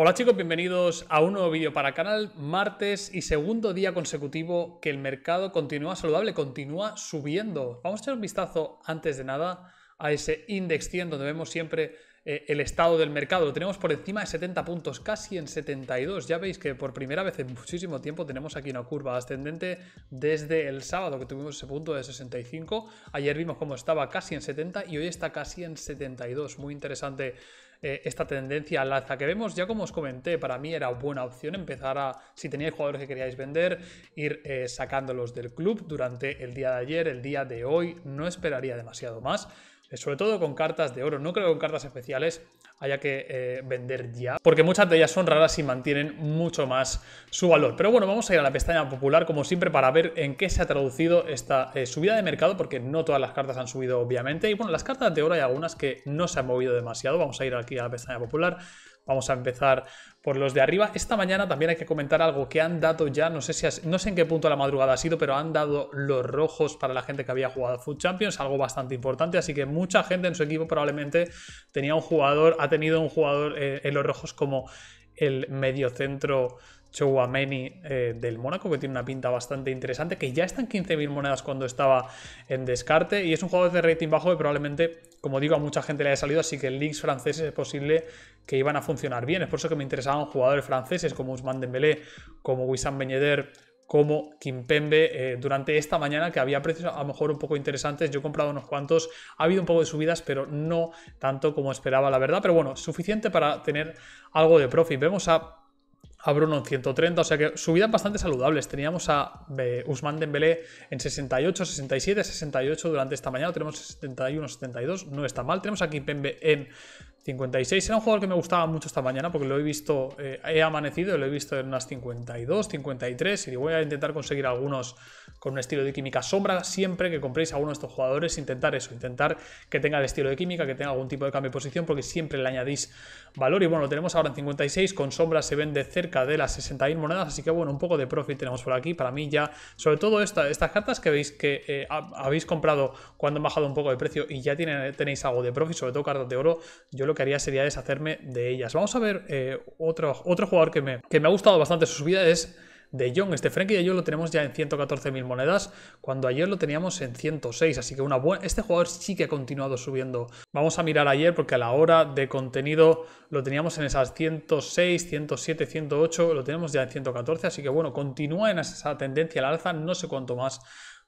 Hola chicos, bienvenidos a un nuevo vídeo para canal, martes y segundo día consecutivo que el mercado continúa saludable, continúa subiendo. Vamos a echar un vistazo antes de nada a ese index 100 donde vemos siempre eh, el estado del mercado. Lo tenemos por encima de 70 puntos, casi en 72. Ya veis que por primera vez en muchísimo tiempo tenemos aquí una curva ascendente desde el sábado que tuvimos ese punto de 65. Ayer vimos cómo estaba casi en 70 y hoy está casi en 72. Muy interesante eh, esta tendencia al alza que vemos. Ya como os comenté, para mí era buena opción empezar a, si teníais jugadores que queríais vender, ir eh, sacándolos del club durante el día de ayer, el día de hoy. No esperaría demasiado más. Eh, sobre todo con cartas de oro, no creo que con cartas especiales haya que eh, vender ya, porque muchas de ellas son raras y mantienen mucho más su valor. Pero bueno, vamos a ir a la pestaña popular como siempre para ver en qué se ha traducido esta eh, subida de mercado, porque no todas las cartas han subido obviamente, y bueno, las cartas de oro hay algunas que no se han movido demasiado, vamos a ir aquí a la pestaña popular, Vamos a empezar por los de arriba. Esta mañana también hay que comentar algo que han dado ya, no sé, si no sé en qué punto la madrugada ha sido, pero han dado los rojos para la gente que había jugado Food Champions, algo bastante importante, así que mucha gente en su equipo probablemente tenía un jugador, ha tenido un jugador eh, en los rojos como el mediocentro centro Chouameni eh, del Mónaco, que tiene una pinta bastante interesante, que ya está en 15.000 monedas cuando estaba en descarte, y es un jugador de rating bajo que probablemente, como digo, a mucha gente le haya salido, así que en links franceses es posible que iban a funcionar bien. Es por eso que me interesaban jugadores franceses como Ousmane Dembélé, como Wissam Beñeder, como Kimpembe eh, durante esta mañana, que había precios a lo mejor un poco interesantes. Yo he comprado unos cuantos, ha habido un poco de subidas, pero no tanto como esperaba, la verdad. Pero bueno, suficiente para tener algo de profit. Vemos a a Bruno en 130, o sea que subidas bastante saludables. Teníamos a eh, Usman Dembélé en 68, 67, 68 durante esta mañana, tenemos 71, 72, no está mal. Tenemos a Kimpembe en 56. Era un jugador que me gustaba mucho esta mañana porque lo he visto, eh, he amanecido, lo he visto en unas 52, 53 y voy a intentar conseguir algunos con un estilo de química sombra. Siempre que compréis a uno de estos jugadores, intentar eso, intentar que tenga el estilo de química, que tenga algún tipo de cambio de posición porque siempre le añadís valor. Y bueno, lo tenemos ahora en 56, con sombra se vende cerca de las 60.000 monedas, así que bueno, un poco de profit tenemos por aquí. Para mí ya, sobre todo estas cartas que veis que eh, habéis comprado cuando han bajado un poco de precio y ya tenéis algo de profit, sobre todo cartas de oro, yo lo que haría sería deshacerme de ellas. Vamos a ver eh, otro, otro jugador que me, ha gustado bastante su subida es de Jong. Este Frenkie de yo lo tenemos ya en 114.000 monedas, cuando ayer lo teníamos en 106, así que una buena... este jugador sí que ha continuado subiendo. Vamos a mirar ayer porque a la hora de contenido lo teníamos en esas 106, 107, 108, lo tenemos ya en 114, así que bueno, continúa en esa tendencia al alza, no sé cuánto más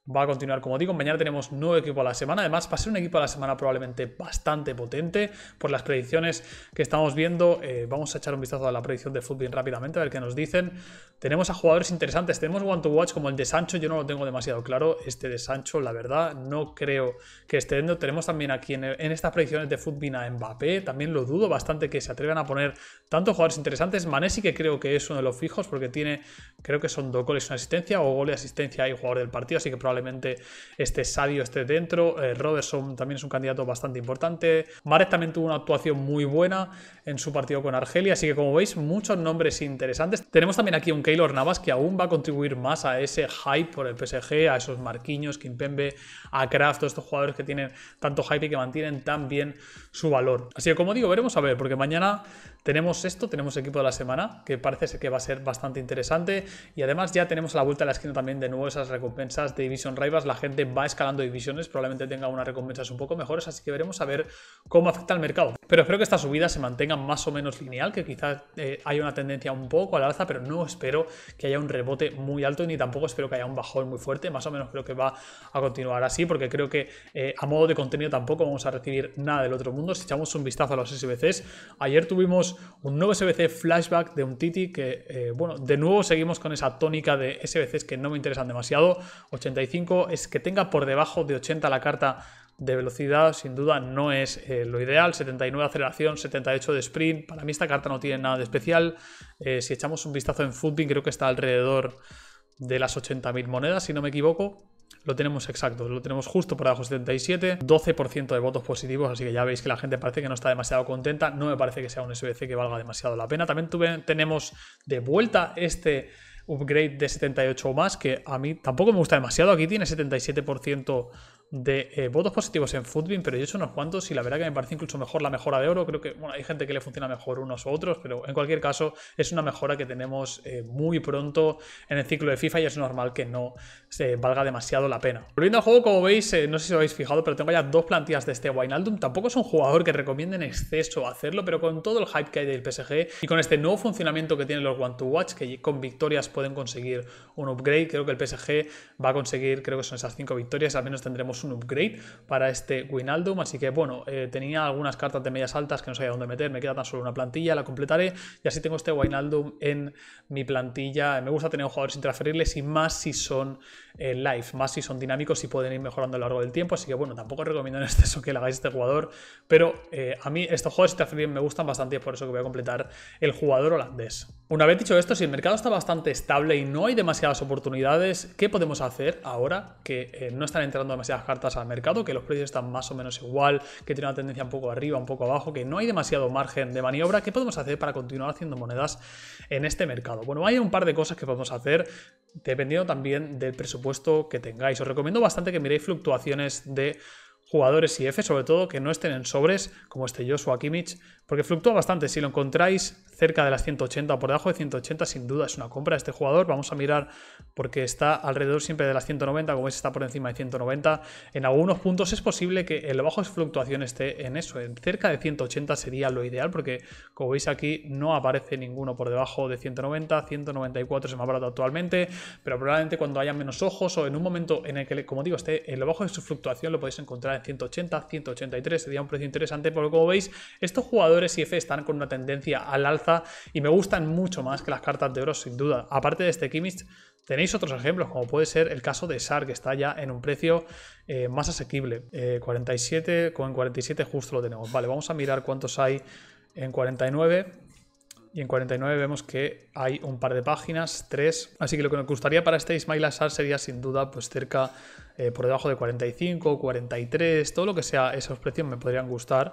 va a continuar, como digo, mañana tenemos nuevo equipo a la semana, además va a ser un equipo a la semana probablemente bastante potente, por las predicciones que estamos viendo, eh, vamos a echar un vistazo a la predicción de fútbol rápidamente, a ver qué nos dicen, tenemos a jugadores interesantes, tenemos one to watch como el de Sancho, yo no lo tengo demasiado claro, este de Sancho, la verdad, no creo que esté dentro, tenemos también aquí en, en estas predicciones de fútbol a Mbappé, también lo dudo bastante que se atrevan a poner tantos jugadores interesantes, Mané sí que creo que es uno de los fijos, porque tiene, creo que son dos goles una asistencia, o gol de asistencia y jugador del partido, así que probablemente probablemente este Sadio esté dentro. Eh, Robertson también es un candidato bastante importante. Marek también tuvo una actuación muy buena en su partido con Argelia. Así que como veis, muchos nombres interesantes. Tenemos también aquí un Keylor Navas que aún va a contribuir más a ese hype por el PSG, a esos Marquinhos, Kimpembe, a Kraft, todos estos jugadores que tienen tanto hype y que mantienen tan bien su valor. Así que como digo, veremos a ver, porque mañana tenemos esto, tenemos equipo de la semana, que parece que va a ser bastante interesante. Y además ya tenemos la vuelta a la esquina también de nuevo esas recompensas de Division Rivals. La gente va escalando divisiones, probablemente tenga unas recompensas un poco mejores, así que veremos a ver cómo afecta al mercado. Pero espero que esta subida se mantenga más o menos lineal, que quizás eh, haya una tendencia un poco a la alza, pero no espero que haya un rebote muy alto ni tampoco espero que haya un bajón muy fuerte. Más o menos creo que va a continuar así, porque creo que eh, a modo de contenido tampoco vamos a recibir nada del otro mundo. Si echamos un vistazo a los SBCs, ayer tuvimos un nuevo SBC flashback de un Titi que, eh, bueno, de nuevo seguimos con esa tónica de SBCs que no me interesan demasiado. 85 es que tenga por debajo de 80 la carta de velocidad, sin duda no es eh, lo ideal. 79 de aceleración, 78 de sprint. Para mí esta carta no tiene nada de especial. Eh, si echamos un vistazo en Footbin, creo que está alrededor de las 80.000 monedas, si no me equivoco lo tenemos exacto, lo tenemos justo por abajo 77, 12% de votos positivos, así que ya veis que la gente parece que no está demasiado contenta, no me parece que sea un SBC que valga demasiado la pena. También tuve, tenemos de vuelta este upgrade de 78 o más, que a mí tampoco me gusta demasiado, aquí tiene 77% de eh, votos positivos en Footbin, pero yo he hecho unos cuantos y la verdad que me parece incluso mejor la mejora de oro. Creo que bueno, hay gente que le funciona mejor unos u otros, pero en cualquier caso es una mejora que tenemos eh, muy pronto en el ciclo de FIFA y es normal que no se valga demasiado la pena. Volviendo al juego, como veis, eh, no sé si os habéis fijado, pero tengo ya dos plantillas de este Wijnaldum. Tampoco es un jugador que recomiende en exceso hacerlo, pero con todo el hype que hay del PSG y con este nuevo funcionamiento que tienen los One to Watch, que con victorias pueden conseguir un upgrade, creo que el PSG va a conseguir, creo que son esas cinco victorias, al menos tendremos un upgrade para este Winaldum, así que bueno, eh, tenía algunas cartas de medias altas que no sabía dónde meter, me queda tan solo una plantilla, la completaré y así tengo este Winaldum en mi plantilla. Me gusta tener jugadores sin transferirles y más si son en eh, live, más si son dinámicos y pueden ir mejorando a lo largo del tiempo. Así que bueno, tampoco recomiendo en exceso que le hagáis este jugador, pero eh, a mí estos juegos si bien, me gustan bastante y es por eso que voy a completar el jugador holandés. Una vez dicho esto, si el mercado está bastante estable y no hay demasiadas oportunidades, ¿qué podemos hacer ahora que eh, no están entrando demasiadas cartas al mercado, que los precios están más o menos igual, que tiene una tendencia un poco arriba, un poco abajo, que no hay demasiado margen de maniobra? ¿Qué podemos hacer para continuar haciendo monedas en este mercado? Bueno, hay un par de cosas que podemos hacer dependiendo también del presupuesto que tengáis. Os recomiendo bastante que miréis fluctuaciones de jugadores IF, sobre todo que no estén en sobres, como este Joshua Kimmich, porque fluctúa bastante. Si lo encontráis cerca de las 180 o por debajo de 180, sin duda es una compra este jugador. Vamos a mirar porque está alrededor siempre de las 190, como veis está por encima de 190. En algunos puntos es posible que el bajo de su fluctuación esté en eso, en cerca de 180 sería lo ideal, porque como veis aquí no aparece ninguno por debajo de 190, 194 es más barato actualmente, pero probablemente cuando haya menos ojos o en un momento en el que, como digo, esté el bajo de su fluctuación lo podéis encontrar 180, 183, sería un precio interesante, porque como veis, estos jugadores IF están con una tendencia al alza y me gustan mucho más que las cartas de oro, sin duda. Aparte de este Kimmich, Tenéis otros ejemplos, como puede ser el caso de SAR, que está ya en un precio eh, más asequible. 47, eh, con 47 justo lo tenemos. Vale, vamos a mirar cuántos hay en 49. Y en 49 vemos que hay un par de páginas, tres. Así que lo que nos gustaría para este Ismail Sar sería sin duda pues cerca eh, por debajo de 45, 43, todo lo que sea, esos precios me podrían gustar.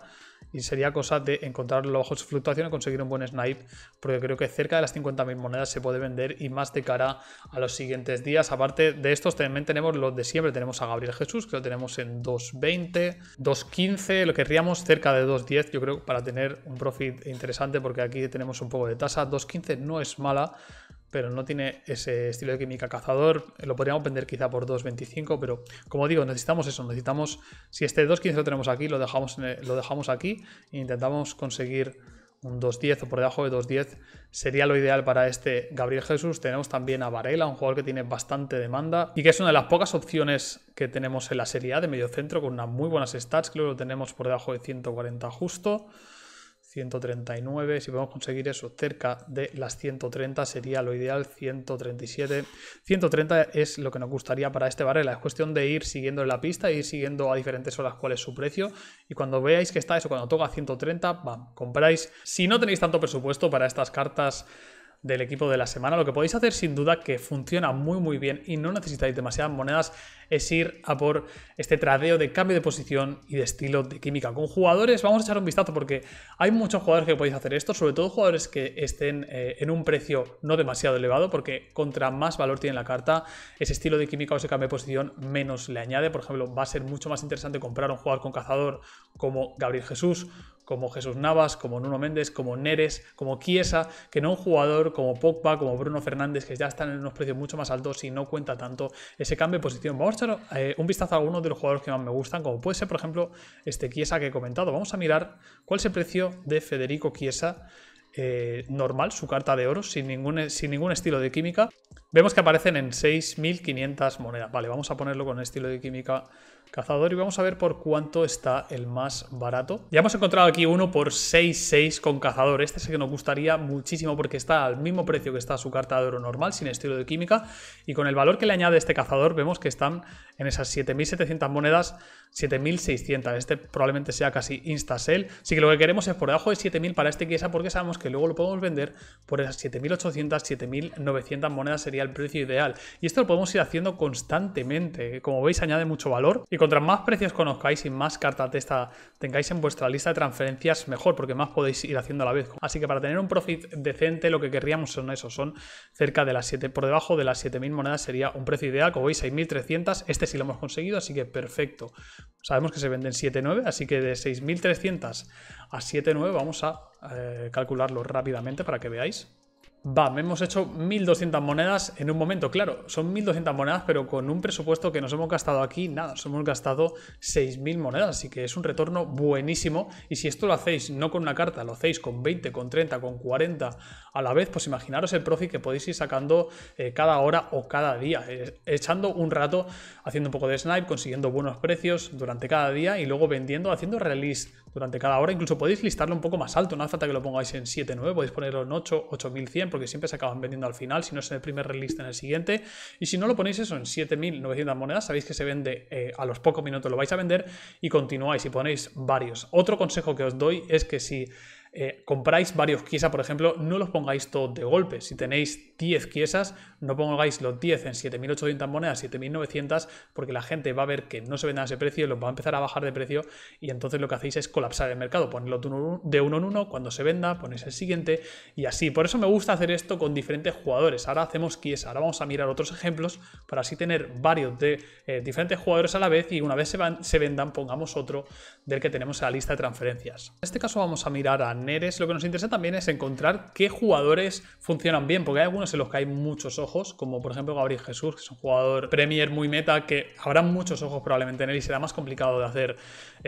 Y sería cosa de encontrarlo bajo su fluctuación y conseguir un buen snipe, porque creo que cerca de las 50.000 monedas se puede vender y más de cara a los siguientes días. Aparte de estos, también tenemos los de siempre. Tenemos a Gabriel Jesús, que lo tenemos en 2.20, 2.15, lo querríamos cerca de 2.10, yo creo, para tener un profit interesante, porque aquí tenemos un poco de tasa. 2.15 no es mala pero no tiene ese estilo de química cazador. Lo podríamos vender quizá por 2.25, pero como digo, necesitamos eso. Necesitamos, si este 2.15 lo tenemos aquí, lo dejamos, lo dejamos aquí e intentamos conseguir un 2.10 o por debajo de 2.10 sería lo ideal para este Gabriel Jesús. Tenemos también a Varela, un jugador que tiene bastante demanda y que es una de las pocas opciones que tenemos en la Serie A de medio centro, con unas muy buenas stats. Creo que lo tenemos por debajo de 140 justo. 139, si podemos conseguir eso cerca de las 130 sería lo ideal, 137, 130 es lo que nos gustaría para este barrel, es cuestión de ir siguiendo la pista, ir siguiendo a diferentes horas cuál es su precio y cuando veáis que está eso, cuando toca 130, bam, compráis. Si no tenéis tanto presupuesto para estas cartas del equipo de la semana. Lo que podéis hacer sin duda que funciona muy muy bien y no necesitáis demasiadas monedas es ir a por este tradeo de cambio de posición y de estilo de química. Con jugadores vamos a echar un vistazo porque hay muchos jugadores que podéis hacer esto, sobre todo jugadores que estén eh, en un precio no demasiado elevado porque contra más valor tiene la carta, ese estilo de química o ese cambio de posición menos le añade. Por ejemplo, va a ser mucho más interesante comprar un jugador con cazador como Gabriel Jesús como Jesús Navas, como Nuno Méndez, como Neres, como Chiesa, que no un jugador como Pogba, como Bruno Fernández, que ya están en unos precios mucho más altos y no cuenta tanto ese cambio de posición. Vamos a echar eh, un vistazo a algunos de los jugadores que más me gustan, como puede ser, por ejemplo, este Chiesa que he comentado. Vamos a mirar cuál es el precio de Federico Chiesa. Eh, normal, su carta de oro, sin ningún, sin ningún estilo de química. Vemos que aparecen en 6.500 monedas. Vale, vamos a ponerlo con estilo de química cazador y vamos a ver por cuánto está el más barato. Ya hemos encontrado aquí uno por 6.6 con cazador. Este es el que nos gustaría muchísimo porque está al mismo precio que está su carta de oro normal, sin estilo de química. Y con el valor que le añade este cazador vemos que están en esas 7.700 monedas, 7.600. Este probablemente sea casi insta-sell, Así que lo que queremos es por debajo de 7.000 para este quiesa porque sabemos que luego lo podemos vender por esas 7.800, 7.900 monedas sería el precio ideal. Y esto lo podemos ir haciendo constantemente. Como veis añade mucho valor. Encontrar más precios conozcáis y más carta esta tengáis en vuestra lista de transferencias, mejor, porque más podéis ir haciendo a la vez. Así que para tener un profit decente, lo que querríamos son esos, son cerca de las 7, por debajo de las 7.000 monedas sería un precio ideal. Como veis, 6.300, este sí lo hemos conseguido, así que perfecto. Sabemos que se venden 7.9, así que de 6.300 a 7.9 vamos a eh, calcularlo rápidamente para que veáis. Bam, hemos hecho 1.200 monedas en un momento. Claro, son 1.200 monedas, pero con un presupuesto que nos hemos gastado aquí, nada, nos hemos gastado 6.000 monedas, así que es un retorno buenísimo. Y si esto lo hacéis no con una carta, lo hacéis con 20, con 30, con 40 a la vez, pues imaginaros el profit que podéis ir sacando eh, cada hora o cada día, eh, echando un rato, haciendo un poco de snipe, consiguiendo buenos precios durante cada día y luego vendiendo, haciendo release durante cada hora. Incluso podéis listarlo un poco más alto, no hace falta que lo pongáis en 7-9. podéis ponerlo en 8, 8100, porque siempre se acaban vendiendo al final, si no es en el primer relist en el siguiente. Y si no lo ponéis eso en 7900 monedas, sabéis que se vende eh, a los pocos minutos, lo vais a vender y continuáis y ponéis varios. Otro consejo que os doy es que si eh, compráis varios Kiesa, por ejemplo, no los pongáis todos de golpe. Si tenéis 10 quiesas no pongáis los 10 en 7.800 monedas, 7.900, porque la gente va a ver que no se venden a ese precio, los va a empezar a bajar de precio y entonces lo que hacéis es colapsar el mercado. Ponedlo de uno en uno, cuando se venda, ponéis el siguiente y así. Por eso me gusta hacer esto con diferentes jugadores. Ahora hacemos Kiesa, ahora vamos a mirar otros ejemplos para así tener varios de eh, diferentes jugadores a la vez y una vez se vendan, pongamos otro del que tenemos en la lista de transferencias. En este caso vamos a mirar a lo que nos interesa también es encontrar qué jugadores funcionan bien, porque hay algunos en los que hay muchos ojos, como por ejemplo Gabriel Jesús, que es un jugador Premier muy meta, que habrá muchos ojos probablemente en él y será más complicado de hacer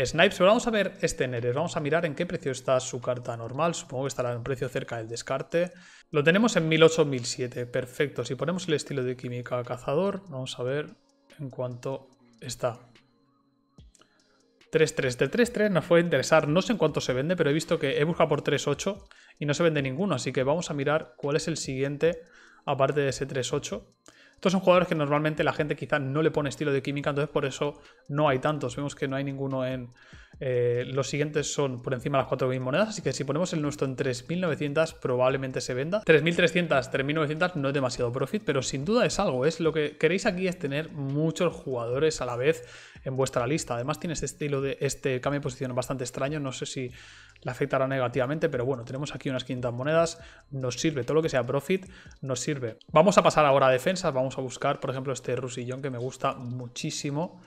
snipes. Pero vamos a ver este Neres, vamos a mirar en qué precio está su carta normal, supongo que estará en un precio cerca del descarte. Lo tenemos en 1008 perfecto. Si ponemos el estilo de química cazador, vamos a ver en cuánto está. 3-3 De 3-3 nos puede interesar. No sé en cuánto se vende, pero he visto que he buscado por 3-8 y no se vende ninguno. Así que vamos a mirar cuál es el siguiente, aparte de ese 3-8. Estos son jugadores que normalmente la gente quizá no le pone estilo de química, entonces por eso no hay tantos. Vemos que no hay ninguno en eh, los siguientes son por encima de las 4.000 monedas, así que si ponemos el nuestro en 3.900 probablemente se venda. 3.300, 3.900 no es demasiado profit, pero sin duda es algo. Es lo que queréis aquí es tener muchos jugadores a la vez en vuestra lista. Además tiene este estilo de este cambio de posición bastante extraño, no sé si le afectará negativamente, pero bueno, tenemos aquí unas 500 monedas, nos sirve, todo lo que sea profit nos sirve. Vamos a pasar ahora a defensas, vamos a buscar por ejemplo este rusillón que me gusta muchísimo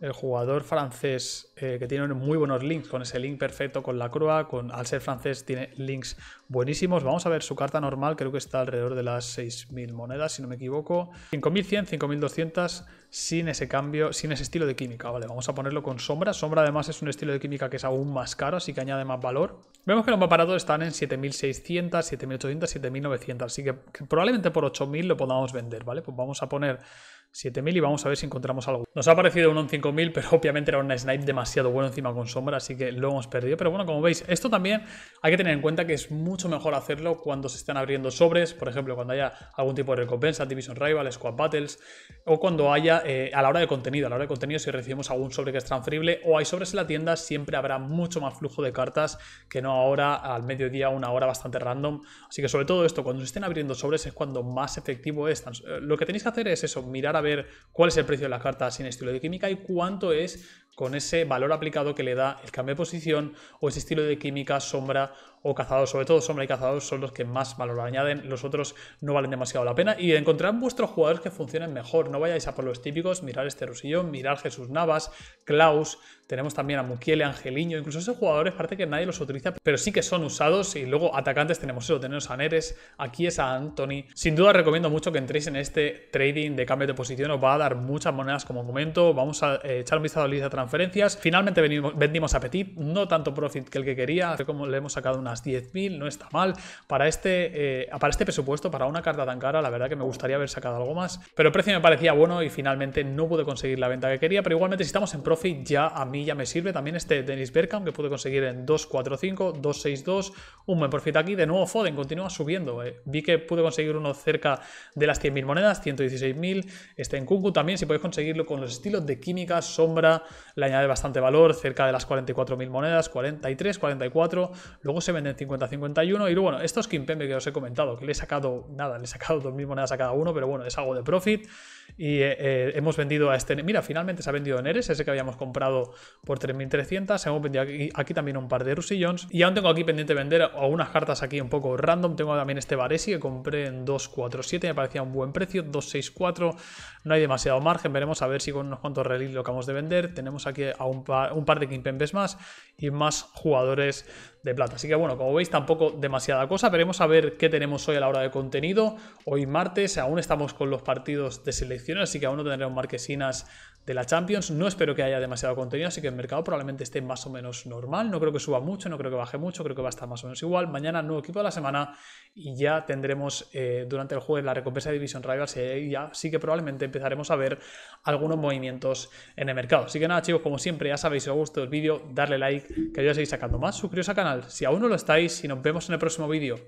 el jugador francés eh, que tiene muy buenos links, con ese link perfecto con la crua, con, al ser francés tiene links buenísimos. Vamos a ver su carta normal, creo que está alrededor de las 6.000 monedas, si no me equivoco. 5.100, 5.200 sin ese cambio, sin ese estilo de química, vale, vamos a ponerlo con sombra. Sombra además es un estilo de química que es aún más caro, así que añade más valor. Vemos que los más están en 7.600, 7.800, 7.900, así que probablemente por 8.000 lo podamos vender, ¿vale? Pues vamos a poner 7000 y vamos a ver si encontramos algo. Nos ha parecido uno en 5000, pero obviamente era un snipe demasiado bueno encima con sombra, así que lo hemos perdido. Pero bueno, como veis, esto también hay que tener en cuenta que es mucho mejor hacerlo cuando se están abriendo sobres, por ejemplo, cuando haya algún tipo de recompensa, Division Rival, Squad Battles, o cuando haya eh, a la hora de contenido. A la hora de contenido, si recibimos algún sobre que es transferible o hay sobres en la tienda, siempre habrá mucho más flujo de cartas que no ahora al mediodía, una hora bastante random. Así que sobre todo esto, cuando se estén abriendo sobres es cuando más efectivo es. Eh, lo que tenéis que hacer es eso, mirar a ver cuál es el precio de las cartas sin estilo de química y cuánto es con ese valor aplicado que le da el cambio de posición o ese estilo de química, sombra o cazador. Sobre todo sombra y cazador son los que más valor añaden, los otros no valen demasiado la pena. Y encontrar vuestros jugadores que funcionen mejor, no vayáis a por los típicos, mirar este rusillo mirar Jesús Navas, Klaus, tenemos también a Mukiele, Angeliño, incluso esos jugadores parece que nadie los utiliza, pero sí que son usados y luego atacantes tenemos eso, tenemos a Neres, aquí es a Anthony. Sin duda recomiendo mucho que entréis en este trading de cambio de posición, os va a dar muchas monedas como momento. vamos a eh, echar un vistazo a la lista transferencias. Finalmente vendimos a Petit, no tanto profit que el que quería, como le hemos sacado unas 10.000, no está mal. Para este, eh, para este presupuesto, para una carta tan cara, la verdad que me gustaría haber sacado algo más. Pero el precio me parecía bueno y finalmente no pude conseguir la venta que quería, pero igualmente si estamos en profit ya a mí ya me sirve. También este Dennis Bergkamp, que pude conseguir en 245, 262, un buen profit aquí. De nuevo Foden continúa subiendo. Eh. Vi que pude conseguir uno cerca de las 100.000 monedas, 116.000. Este en kuku también, si podéis conseguirlo con los estilos de química, sombra, le añade bastante valor, cerca de las 44.000 monedas, 43, 44, luego se venden 50, 51 y bueno, estos Kimpembe que os he comentado, que le he sacado nada, le he sacado 2.000 monedas a cada uno, pero bueno, es algo de profit y eh, eh, hemos vendido a este, mira, finalmente se ha vendido en Eres, ese que habíamos comprado por 3.300, hemos vendido aquí, también un par de Rusillons y aún tengo aquí pendiente vender algunas cartas aquí un poco random, tengo también este Varesi que compré en 247, me parecía un buen precio, 264, no hay demasiado margen, veremos a ver si con unos cuantos relis lo acabamos de vender, tenemos aquí aquí a un par, de Kimpembes más y más jugadores de plata. Así que bueno, como veis tampoco demasiada cosa, veremos a ver qué tenemos hoy a la hora de contenido. Hoy martes, aún estamos con los partidos de selecciones, así que aún no tendremos marquesinas de la Champions. No espero que haya demasiado contenido, así que el mercado probablemente esté más o menos normal. No creo que suba mucho, no creo que baje mucho, creo que va a estar más o menos igual. Mañana nuevo equipo de la semana y ya tendremos eh, durante el jueves la recompensa de Division Rivals y ya sí que probablemente empezaremos a ver algunos movimientos en el mercado. Así que nada, chicos, como siempre, ya sabéis, si os gusta el vídeo, darle like, que yo seguir sacando más. Suscribiros al canal si aún no lo estáis y nos vemos en el próximo vídeo.